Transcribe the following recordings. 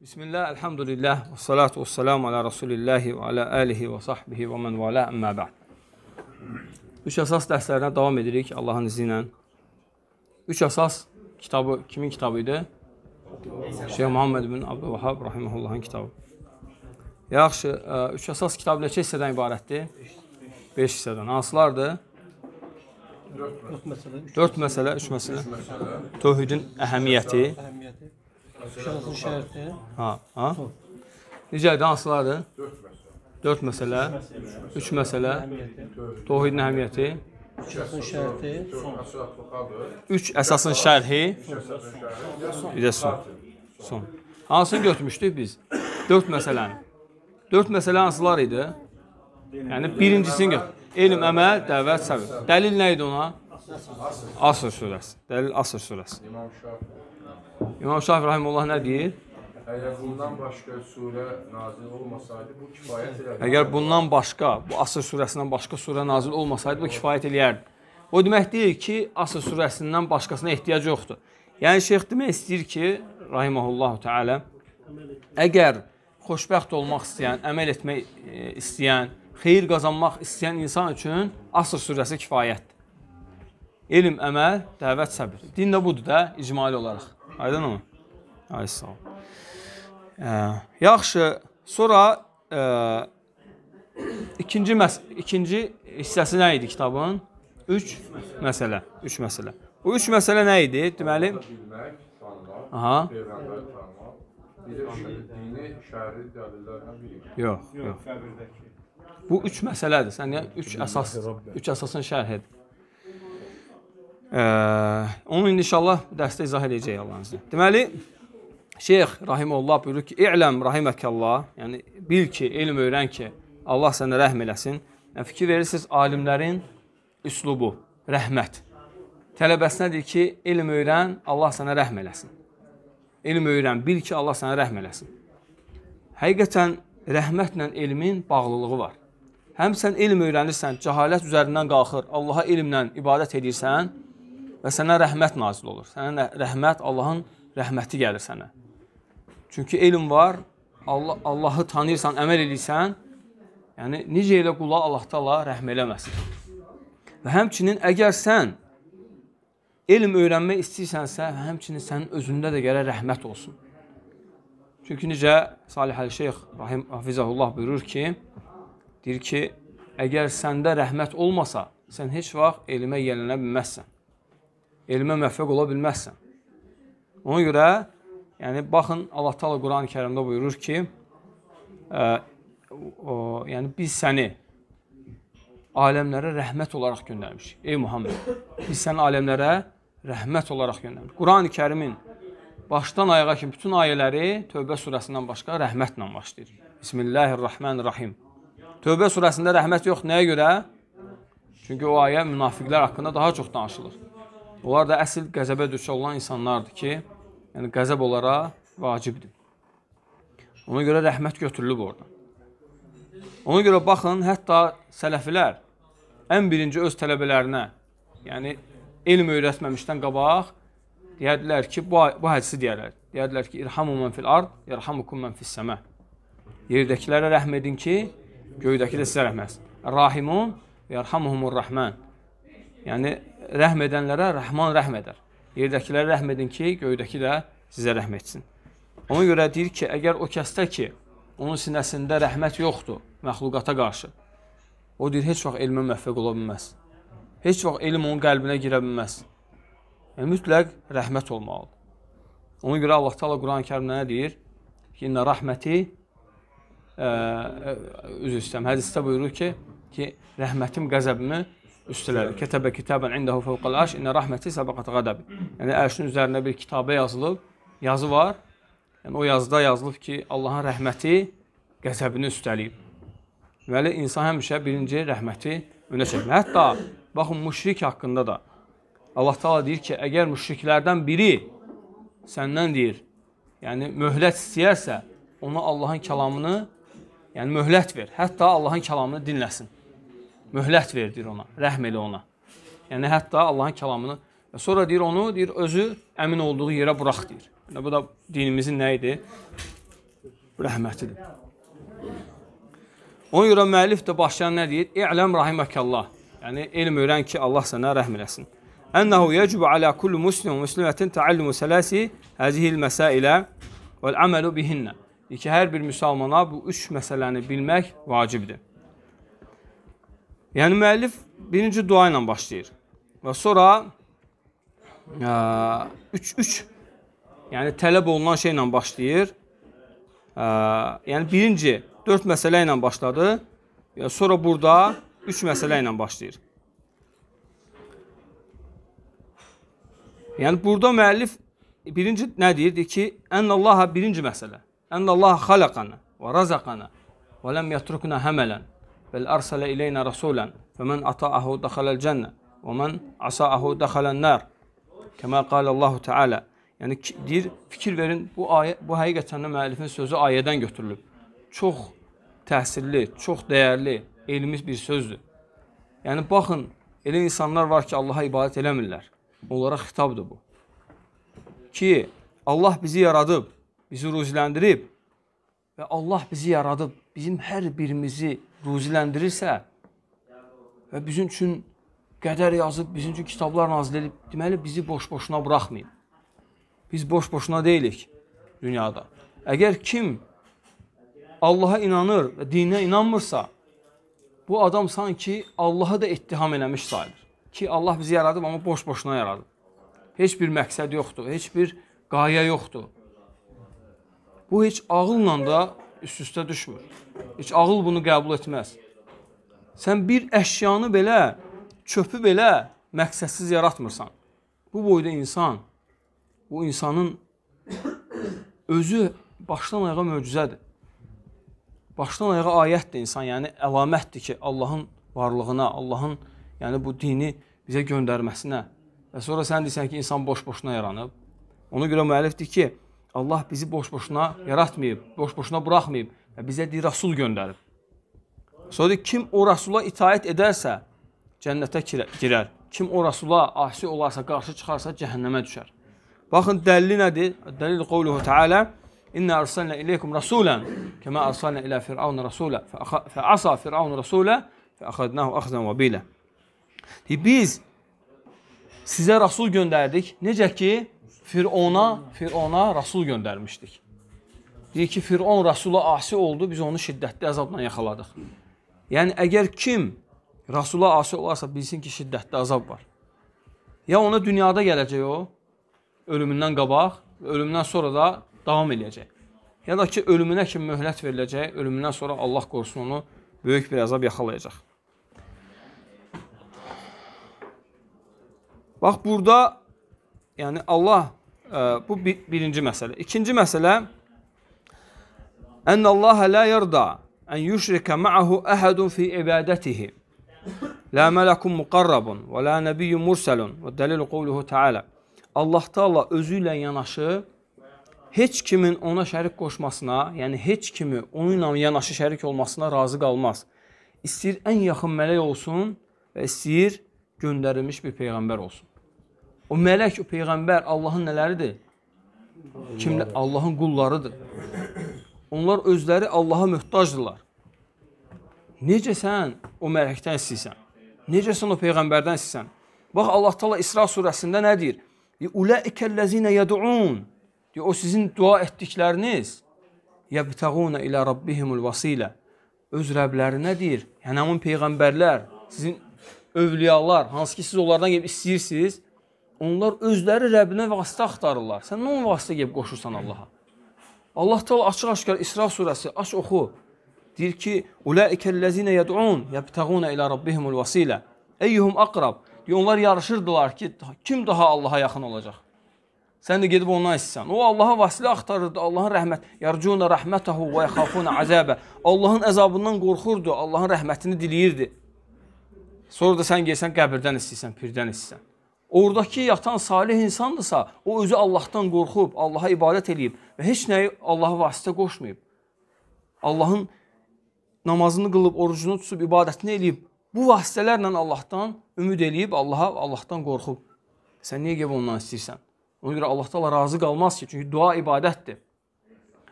Bismillah, elhamdülillah, ve salatu ve selamu ala Resulillahi və ala alihi və sahbihi və mən vələ əmmə bə'd. Üç əsas dərslərinə davam edirik Allahın izni ilə. Üç əsas kitabı, kimin kitabı idi? Şeyh Muhammed bin Abdülvahab Rahiməhullahın kitabı. Yaxşı, e, üç əsas kitab neçə hissədən ibarətdir? 5 hissədən. Hansılardır? 4 məsələ, 3 məsələ. Tövhidin əhəmiyyəti. Şərtin şərti. Ha, ha. Necə idi? Hansılardır? 4 məsələ. 3 məsələ. Tohidin əhəmiyyəti. 3 əsasın şərhi. 3 əsasın şərhi. Bir də son. Son. Hansını götürmüşdük biz? 4 məsələni. 4 məsələ hansılar idi? Yəni birincisini götür. Elm, əməl, dəvət, səbir. Dəlil nə idi ona? Asr surəsi. Dəlil Asr surəsi. İmam Şafi. İmam Şafi Rahimullah nə deyir? Əgər bundan başqa surə nazil olmasaydı, bu kifayət edərdi. Əgər bundan başqa, bu Asr surəsindən başqa surə nazil olmasaydı, bu kifayət edərdi. O demək deyil ki, Asr surəsindən başqasına ehtiyac yoxdur. Yəni, şeyx demək istəyir ki, rahiməhullahu teala, əgər xoşbəxt olmaq istəyən, əməl etmək e, istəyən, xeyir qazanmaq istəyən insan üçün Asr surəsi kifayətdir. Elm, əməl, dəvət, səbir. Din də budur da, icmali olaraq. Aydınmı? Ay sağ ol. Ə, yaxşı, sonra ə, uh, ikinci məs ikinci hissəsi nə idi kitabın? 3 məsələ, 3 məsələ. O 3 məsələ nə idi? Deməli, aha. Yox, yox. Bu 3 məsələdir. Sən yəni 3 əsas 3 əsasın şərhidir onu indi inşallah dərsdə izah edəcək Allahın izni. Deməli, Şeyx Rahimullah buyurur ki, İ'ləm rahiməkəllah, yəni bil ki, elm öyrən ki, Allah sənə rəhm eləsin. Yəni, fikir verirsiniz, alimlərin üslubu, rəhmət. Tələbəsinə deyir ki, elm öyrən, Allah sənə rəhm eləsin. Elm öyrən, bil ki, Allah sənə rəhm eləsin. Həqiqətən, rəhmətlə elmin bağlılığı var. Həm sən elm öyrənirsən, cəhalət üzərindən qalxır, Allaha elmlə ibadət edirsən, və sənə rəhmət nazil olur. Sənə rəhmət, Allahın rəhməti gəlir sənə. Çünki elm var, Allah, Allahı tanıyırsan, əməl edirsən, yəni necə elə qula Allah da rəhm eləməsin. Və həmçinin əgər sən elm öyrənmək istəyirsənsə, həmçinin sənin özündə də gələ rəhmət olsun. Çünki necə Salih Əl-Şeyx Rahim Hafizəhullah buyurur ki, deyir ki, əgər səndə rəhmət olmasa, sən heç vaxt elmə yenilə bilməzsən elmə müvəffəq ola bilməzsən. Ona görə, yəni baxın Allah Taala Qurani-Kərimdə buyurur ki, ə, o, yəni biz səni aləmlərə rəhmət olaraq göndərmişik. Ey Muhammed, biz səni aləmlərə rəhmət olaraq göndərmişik. Qurani-Kərimin başdan ayağa kimi bütün ayələri Tövbə surəsindən başqa rəhmətlə başlayır. Bismillahir-Rahmanir-Rahim. Tövbə surəsində rəhmət yox. Nəyə görə? Çünki o ayə münafiqlər haqqında daha çox danışılır. Onlar da əsl qəzəbə düşə olan insanlardır ki, yəni qəzəb onlara vacibdir. Ona görə rəhmət götürülüb orada. Ona görə baxın, hətta sələfilər ən birinci öz tələbələrinə, yəni elm öyrətməmişdən qabaq deyərdilər ki, bu, bu hədisi deyərlər. Deyərdilər ki, irhamu mən fil ard, irhamukum mən fis səmə. Yerdəkilərə rəhm edin ki, göydəki də sizə rəhməz. Rahimun, yarhamuhumur rəhmən. Yəni, rəhm edənlərə Rəhman rəhm edər. Yerdəkilərə rəhm edin ki, göydəki də sizə rəhm etsin. Ona görə deyir ki, əgər o kəsdə ki, onun sinəsində rəhmət yoxdur məxluqata qarşı, o deyir, heç vaxt elmə müvəffəq ola bilməz. Heç vaxt elm onun qəlbinə girə bilməz. Yəni, mütləq rəhmət olmalıdır. Ona görə Allah Taala Quran-ı Kərimdə nə deyir? Ki, inna rəhməti ə, üzr istəyirəm. Hədisdə buyurur ki, ki rəhmətim qəzəbimi üstələr. Kətəbə kitabən indəhu fəvqəl arş, inə rəhməti səbəqət qədəb. Yəni ərşin üzərinə bir kitabə yazılıb, yazı var. Yəni o yazıda yazılıb ki, Allahın rəhməti qəzəbini üstələyib. Deməli insan həmişə birinci rəhməti önə çəkmir. Hətta baxın müşrik haqqında da Allah Taala deyir ki, əgər müşriklərdən biri səndən deyir, yəni möhlət istəyərsə, ona Allahın kəlamını, yəni möhlət ver. Hətta Allahın kəlamını dinləsin. Möhlət ver deyir ona, rəhm elə ona. Yəni hətta Allahın kəlamını sonra deyir onu, deyir özü əmin olduğu yerə burax deyir. Yəni bu da dinimizin nə idi? Rəhmətidir. Ona görə müəllif də başlayan nə deyir? İ'ləm rahiməkallah. Yəni elm öyrən ki, Allah sənə rəhm eləsin. Ənəhu yəcubu alə kulli muslim və muslimətin təallumu sələsi həzihil məsailə vəl əməlu bihinnə. Yəni ki, hər bir müsəlmana bu üç məsələni bilmək vacibdir. Yəni müəllif birinci dua ilə başlayır. Və sonra 3 e, 3 yəni tələb olunan şeylə başlayır. Ə, e, yəni birinci 4 məsələ ilə başladı. Yəni, sonra burada 3 məsələ ilə başlayır. Yəni burada müəllif birinci nə deyir? Deyir ki, "Ennallaha" birinci məsələ. "Ennallaha xalaqana və razaqana və lem yetrukna hamalan." Bəl ərsələ ileynə rəsulən və mən ata'ahu dəxələl cənnə və mən asa'ahu dəxələn nər. Kəmə qalə Allahu Teala. Yəni deyir, fikir verin, bu ayə bu həqiqətən də müəllifin sözü ayədən götürülüb. Çox təsirli, çox dəyərli, elmi bir sözdür. Yəni baxın, elə insanlar var ki, Allaha ibadət eləmirlər. Onlara xitabdır bu. Ki Allah bizi yaradıb, bizi ruziləndirib, və Allah bizi yaradıb, bizim hər birimizi ruziləndirirsə və bizim üçün qədər yazıb, bizim üçün kitablar nazil edib, deməli bizi boş-boşuna buraxmayıb. Biz boş-boşuna deyilik dünyada. Əgər kim Allaha inanır və dininə inanmırsa, bu adam sanki Allahı da ittiham eləmiş sayılır. Ki Allah bizi yaradıb, amma boş-boşuna yaradıb. Heç bir məqsəd yoxdur, heç bir qayə yoxdur. Bu heç ağılla da üst-üstə düşmür. Heç ağıl bunu qəbul etməz. Sən bir əşyanı belə, çöpü belə məqsədsiz yaratmırsan. Bu boyda insan, bu insanın özü başdan ayağa möcüzədir. Başdan ayağa ayətdir insan, yəni əlamətdir ki, Allahın varlığına, Allahın yəni bu dini bizə göndərməsinə. Və sonra sən deyirsən ki, insan boş-boşuna yaranıb. Ona görə müəllif deyir ki, Allah bizi boş-boşuna yaratmayıb, boş-boşuna buraxmayıb və bizə deyir, rəsul göndərib. Sonra deyir, kim o rəsula itaət edərsə, cənnətə girər. Kim o rəsula asi olarsa, qarşı çıxarsa, cəhənnəmə düşər. Baxın, dəlli nədir? Dəlil qovluhu Teala, İnna arsalna ileykum rasulan kema arsalna ila firavun rasula fa asa firavun rasula fa akhadnahu akhzan wa bila. Biz sizə rəsul göndərdik. Necə ki Firona, Firona Rasul göndərmişdik. Deyir ki, Firon Rasula asi oldu, biz onu şiddətli əzabla yaxaladıq. Yəni, əgər kim Rasula asi olarsa, bilsin ki, şiddətli əzab var. Ya ona dünyada gələcək o, ölümündən qabaq, ölümdən sonra da davam eləyəcək. Ya da ki, ölümünə kimi möhlət veriləcək, ölümündən sonra Allah qorusun onu, böyük bir əzab yaxalayacaq. Bax, burada yəni Allah bu bir, birinci məsələ. İkinci məsələ Ən Allah la yerda ən yüşrikə ma'ahu əhədun fi ibadətihi. La mələkun muqarrabun və la nəbiyyun mursalun. Və dəlilu qovluhu Teala. Allah Teala özü ilə yanaşı heç kimin ona şərik qoşmasına, yəni heç kimi onunla yanaşı şərik olmasına razı qalmaz. İstəyir ən yaxın mələk olsun və istəyir göndərilmiş bir peyğəmbər olsun. O mələk, o peyğəmbər Allahın nələridir? Kimlə? Allahın qullarıdır. Onlar özləri Allaha möhtacdırlar. Necə sən o mələkdən istəyirsən? Necə sən o peyğəmbərdən istəyirsən? Bax Allah Taala İsra surəsində nə deyir? Ulaikellezina yad'un. Deyir, o sizin dua etdikləriniz yabtaguna ila rabbihimul vasila. Öz rəblərinə deyir. Yəni həmin peyğəmbərlər, sizin övliyalar, hansı ki siz onlardan gəlib istəyirsiniz, Onlar özləri Rəbbinə vasitə axtarırlar. Sən nə vasitə gəlib qoşursan Allaha? Allah Teala açıq-aşkar İsra surəsi aç oxu. Deyir ki: "Ulaikellezine yed'un yebtaguna ila rabbihimul vasile. Eyyuhum aqrab." Deyir, onlar yarışırdılar ki, kim daha Allaha yaxın olacaq? Sən də gedib ondan istəsən. O Allaha vasitə axtarırdı, Allahın rəhmət. Yarcuna rahmetahu və yaxafuna azabe. Allahın əzabından qorxurdu, Allahın rəhmətini diləyirdi. Sonra da sən gəlsən qəbirdən istəyirsən, pirdən istəyirsən. Oradakı yatan salih insandırsa, o özü Allahdan qorxub, Allaha ibadət eləyib və heç nəyi Allaha vasitə qoşmayıb. Allahın namazını qılıb, orucunu tutub, ibadətini eləyib. Bu vasitələrlə Allahdan ümid eləyib, Allaha, Allahdan qorxub. Sən niyə gəlib ondan istəyirsən? Ona görə Allah da razı qalmaz ki, çünki dua ibadətdir.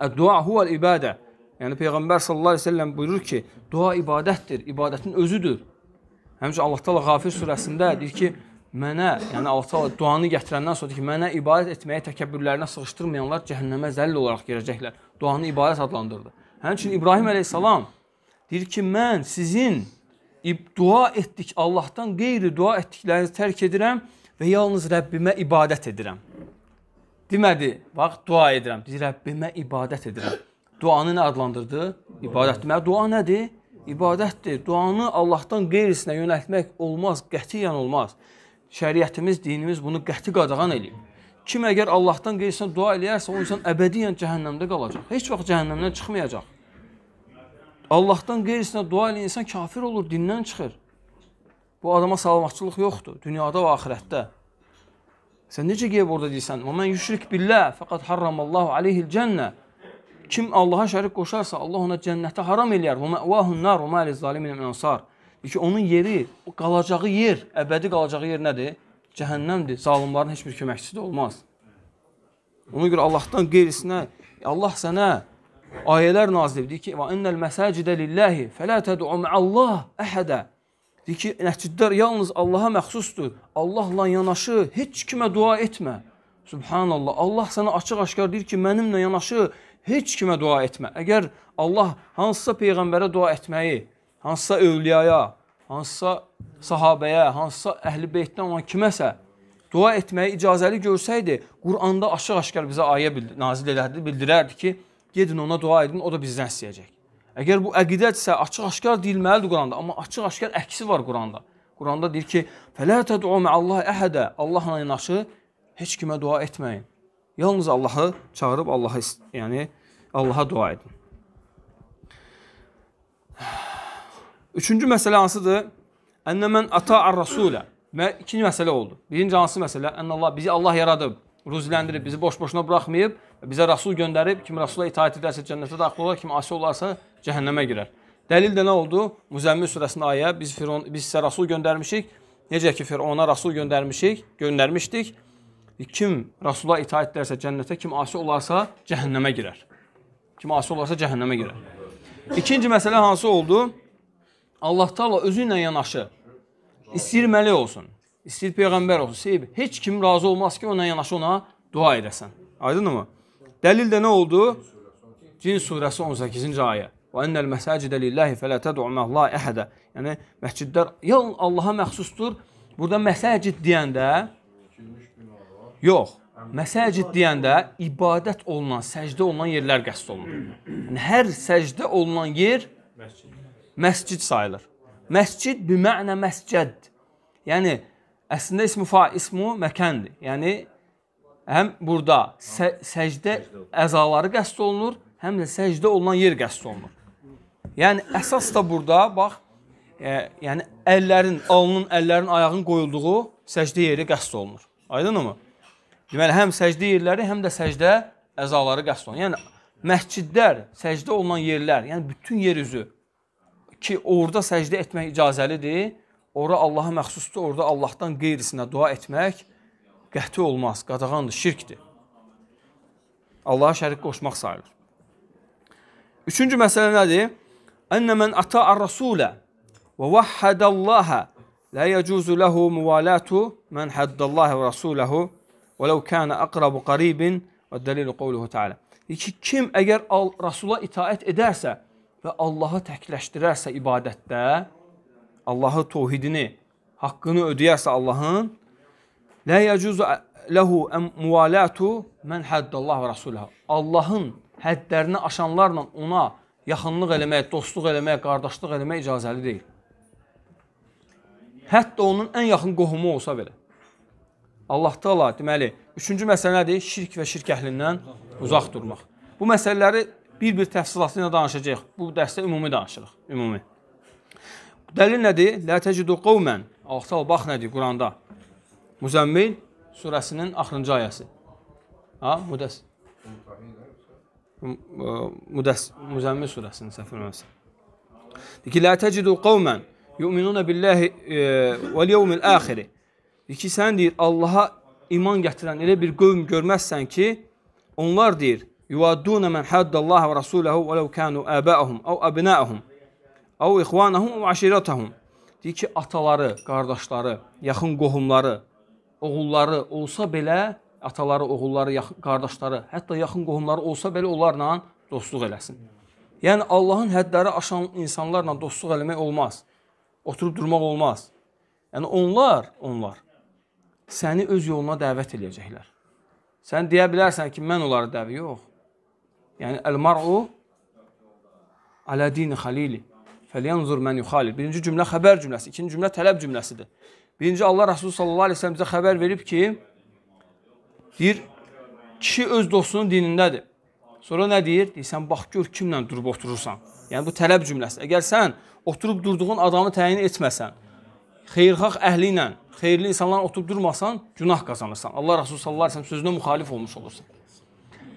Əd-dua huvəl ibadə. Yəni Peyğəmbər sallallahu əleyhi və səlləm buyurur ki, dua ibadətdir, ibadətin özüdür. Həmçinin Allah Taala Qafir surəsində deyir ki, mənə, yəni Allah Taala duanı gətirəndən sonra ki, mənə ibadət etməyə təkəbbürlərinə sığışdırmayanlar cəhənnəmə zəll olaraq girəcəklər. Duanı ibadət adlandırdı. Həmçinin İbrahim əleyhissalam deyir ki, mən sizin dua etdik Allahdan qeyri dua etdiklərinizi tərk edirəm və yalnız Rəbbimə ibadət edirəm. Demədi, bax dua edirəm. Deyir Rəbbimə ibadət edirəm. Duanı nə adlandırdı? İbadət. Deməli dua nədir? İbadətdir. Duanı Allahdan qeyrisinə yönəltmək olmaz, qətiyyən olmaz şəriətimiz, dinimiz bunu qəti qadağan eləyib. Kim əgər Allahdan qeyrisinə dua eləyərsə, o insan əbədiyən cəhənnəmdə qalacaq. Heç vaxt cəhənnəmdən çıxmayacaq. Allahdan qeyrisinə dua eləyən insan kafir olur, dindən çıxır. Bu adama salamatçılıq yoxdur, dünyada və axirətdə. Sən necə qeyb orada deyirsən? "Mən yüşrik billah, faqat harramallahu alayhi'l cennə." Kim Allaha şərik qoşarsa, Allah ona cənnəti haram eləyər. "Və ma'vahun nar, və ma'liz zalimin min ansar." ki, onun yeri, o qalacağı yer, əbədi qalacağı yer nədir? Cəhənnəmdir. Zalimların heç bir köməkçisi də olmaz. Ona görə Allahdan qeyrisinə Allah sənə ayələr nazil edir ki, "Və innel mesacidə lillahi, fəla təd'u ma'allah ahada." Deyir ki, məscidlər yalnız Allaha məxsusdur. Allahla yanaşı heç kimə dua etmə. Subhanallah. Allah sənə açıq-aşkar deyir ki, mənimlə yanaşı heç kimə dua etmə. Əgər Allah hansısa peyğəmbərə dua etməyi hansısa övliyaya, hansısa sahabəyə, hansısa əhl-i beytdən olan kiməsə dua etməyə icazəli görsəydi, Quranda aşıq-aşkar bizə ayə bildir, nazil edərdi, bildirərdi ki, gedin ona dua edin, o da bizdən istəyəcək. Əgər bu əqidətsə açıq-aşkar deyilməlidir Quranda, amma açıq-aşkar əksi var Quranda. Quranda deyir ki, "Fələ təd'u ma'allahi əhədə." Allahla yanaşı heç kimə dua etməyin. Yalnız Allahı çağırıb Allahı, yəni Allaha dua edin. Üçüncü məsələ hansıdır? Ənə mən ata'ar rasulə. Və ikinci məsələ oldu. Birinci hansı məsələ? Ənə Allah bizi Allah yaradıb, ruziləndirib, bizi boş-boşuna buraxmayıb, bizə rasul göndərib. Kim rasula itaat edərsə cənnətə daxil olar, kim asi olarsa cəhənnəmə girər. Dəlil də nə oldu? Müzəmmil surəsində ayə, biz Firon biz sizə rasul göndərmişik. Necə ki Firona rasul göndərmişik, göndərmişdik. Kim rasula itaat edərsə cənnətə, kim asi olarsa cəhənnəmə girər. Kim asi olarsa cəhənnəmə girər. İkinci məsələ hansı oldu? Allah Taala özü ilə yanaşı istəyir mələk olsun, istəyir peyğəmbər olsun, sevib. Heç kim razı olmaz ki, ona yanaşı ona dua edəsən. Aydınmı? Dəlil də nə oldu? Cin surəsi 18-ci ayə. Və enəl məsacidə lillahi fələ təd'u ma'allahi əhadə. Yəni məscidlər yalnız Allaha məxsusdur. Burada məsacid deyəndə Yox. Məsacid deyəndə ibadət olunan, səcdə olunan yerlər qəsd olunur. Yəni hər səcdə olunan yer məsciddir məscid sayılır. Məscid bimənə məscəd. Yəni əslində ismi fa ismu məkandır. Yəni həm burada sə səcdə əzaları qəsd olunur, həm də səcdə olunan yer qəsd olunur. Yəni əsas da burada bax, e, yəni əllərin, alnın, əllərin, ayağın qoyulduğu səcdə yeri qəsd olunur. Aydınmı? Deməli həm səcdə yerləri, həm də səcdə əzaları qəsd olunur. Yəni məscidlər, səcdə olunan yerlər, yəni bütün yer üzü ki, orada səcdə etmək icazəlidir. Ora Allaha məxsusdur, orada Allahdan qeyrisinə dua etmək qəti olmaz, qadağandır, şirkdir. Allaha şərik qoşmaq sayılır. Üçüncü məsələ nədir? Ənə mən ata ar-rasulə və vəhhədəllaha lə yəcuzu ləhu müvalətu mən həddallahi və rasuləhu və ləv kənə əqrabu qaribin və dəlilu qovluhu teala. Ki, kim əgər Rasula itaət edərsə, və Allahı təkləşdirərsə ibadətdə, Allahı tohidini, haqqını ödəyərsə Allahın, lə yəcuzu lehu muvalatu mən həddallah və rasulahu. Allahın həddlərini aşanlarla ona yaxınlıq eləmək, dostluq eləmək, qardaşlıq eləmək icazəli deyil. Hətta onun ən yaxın qohumu olsa belə. Allah Taala deməli, üçüncü məsələ nədir? Şirk və şirk əhlindən uzaq durmaq. Bu məsələləri bir-bir təfsilatı ilə danışacağıq. Bu dərsdə ümumi danışırıq, ümumi. Dəlil nədir? Lə təcidu qovmən. Axtal bax nədir Quranda? Müzəmmil surəsinin axırıncı ayəsi. Ha, müdəs. Müdəs, Müzəmmil surəsinin səhv eləməsi. Deyir ki, lə təcidu qovmən yu'minuna billahi e, vel yevmil axir. Deyir ki, sən deyir Allaha iman gətirən elə bir qövm görməzsən ki, onlar deyir يوادون من حد الله ورسوله ولو كانوا آباءهم أو أبناءهم أو إخوانهم أو عشيرتهم deyir ki, ataları, qardaşları, yaxın qohumları, oğulları olsa belə, ataları, oğulları, qardaşları, hətta yaxın qohumları olsa belə onlarla dostluq eləsin. Yəni Allahın həddləri aşan insanlarla dostluq eləmək olmaz. Oturub durmaq olmaz. Yəni onlar, onlar səni öz yoluna dəvət eləyəcəklər. Sən deyə bilərsən ki, mən onları dəvə yox. Yəni el-mar'u ala dini xalili. Fəlyanzur mən yuxalil. Birinci cümlə xəbər cümləsi, ikinci cümlə tələb cümləsidir. Birinci Allah Rasulü sallallahu əleyhi və səlləm bizə xəbər verib ki, deyir kişi öz dostunun dinindədir. Sonra nə deyir? Deyirsən bax gör kimlə durub oturursan. Yəni bu tələb cümləsi. Əgər sən oturub durduğun adamı təyin etməsən, xeyirxah əhli ilə, xeyirli insanlarla oturub durmasan, günah qazanırsan. Allah Rasulü sallallahu əleyhi və səlləm sözünə müxalif olmuş olursan.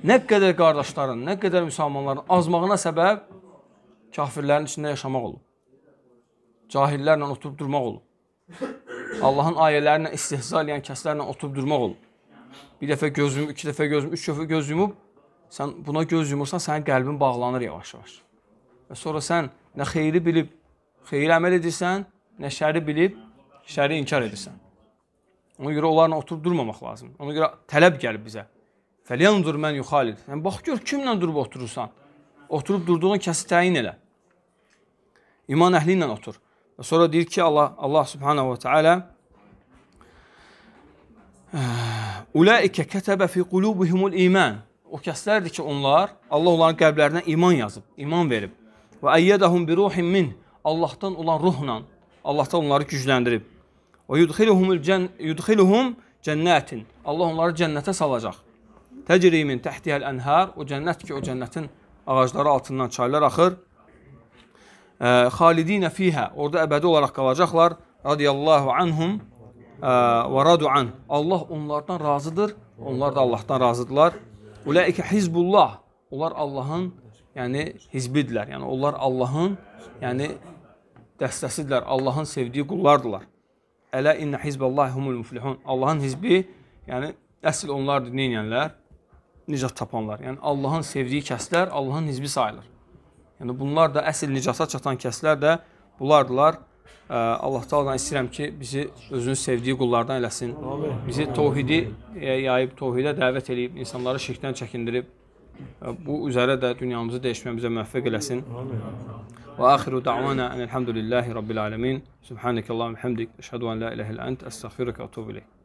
Nə qədər qardaşların, nə qədər müsəlmanların azmağına səbəb kafirlərin içində yaşamaq olub. Cahillərlə oturub durmaq olub. Allahın ayələrinə istihza eləyən kəslərlə oturub durmaq olub. Bir dəfə göz yumub, iki dəfə göz yumub, üç dəfə göz yumub, sən buna göz yumursan, sənin qəlbin bağlanır yavaş-yavaş. Və sonra sən nə xeyri bilib, xeyri əməl edirsən, nə şəri bilib, şəri inkar edirsən. Ona görə onlarla oturub durmamaq lazım. Ona görə tələb gəlib bizə. Fəlyandur mən yuxalid. Yəni, bax, gör, kimlə durub oturursan? Oturub durduğun kəsi təyin elə. İman əhli ilə otur. Və sonra deyir ki, Allah, Allah subhanahu və teala Ulaikə kətəbə fi qulubihimul iman. O kəslərdir ki, onlar, Allah onların qəlblərinə iman yazıb, iman verib. Və əyyədəhum bi ruhin min. Allahdan olan ruhla, Allahdan onları gücləndirib. Və yudxiluhumul cənnətin. Allah onları cənnətə salacaq. Təcri min təhtiyəl ənhər. O cənnət ki, o cənnətin ağacları altından çaylar axır. Xalidinə fihə. Orada əbədi olaraq qalacaqlar. Radiyallahu anhum və radu an. Allah onlardan razıdır. Onlar da Allahdan razıdırlar. Ulaikə hizbullah. Onlar Allahın yəni hizbidirlər. Yəni onlar Allahın yəni dəstəsidirlər. Allahın sevdiyi qullardılar. Ələ inna hizballahi humul muflihun. Allahın hizbi yəni əsl onlardır, nə edənlər? nicat tapanlar. Yəni Allahın sevdiyi kəslər Allahın hizbi sayılır. Yəni bunlar da əsl nicata çatan kəslər də bunlardılar. Allah Taala'dan istəyirəm ki, bizi özünün sevdiyi qullardan eləsin. Bizi təvhidi e, yayıb, təvhidə dəvət eləyib, insanları şirkdən çəkindirib e, bu üzərə də dünyamızı dəyişməyimizə müvəffəq eləsin. Və axiru da'vana enelhamdülillahi rabbil alamin. Subhanakallahumma hamdik, əşhadu an la ilaha illa ent, əstəğfiruka və etûbu ilayk.